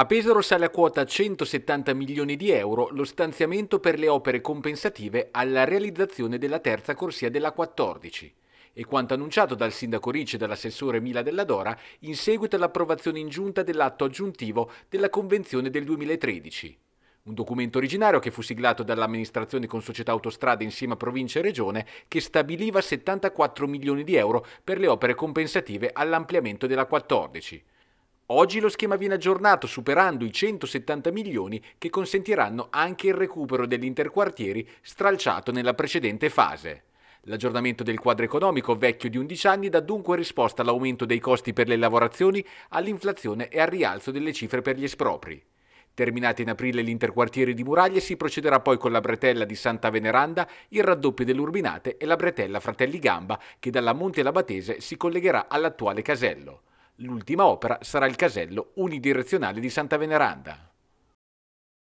A Pesaro sale a quota 170 milioni di euro lo stanziamento per le opere compensative alla realizzazione della terza corsia della 14 e quanto annunciato dal sindaco Ricci e dall'assessore Mila della Dora in seguito all'approvazione in giunta dell'atto aggiuntivo della Convenzione del 2013. Un documento originario che fu siglato dall'amministrazione con società autostrade insieme a provincia e regione che stabiliva 74 milioni di euro per le opere compensative all'ampliamento della 14 Oggi lo schema viene aggiornato superando i 170 milioni che consentiranno anche il recupero dell'interquartieri stralciato nella precedente fase. L'aggiornamento del quadro economico vecchio di 11 anni dà dunque risposta all'aumento dei costi per le lavorazioni, all'inflazione e al rialzo delle cifre per gli espropri. Terminati in aprile gli di Muraglie si procederà poi con la bretella di Santa Veneranda, il raddoppio dell'Urbinate e la bretella Fratelli Gamba che dalla Monte Labatese si collegherà all'attuale casello. L'ultima opera sarà il casello unidirezionale di Santa Veneranda.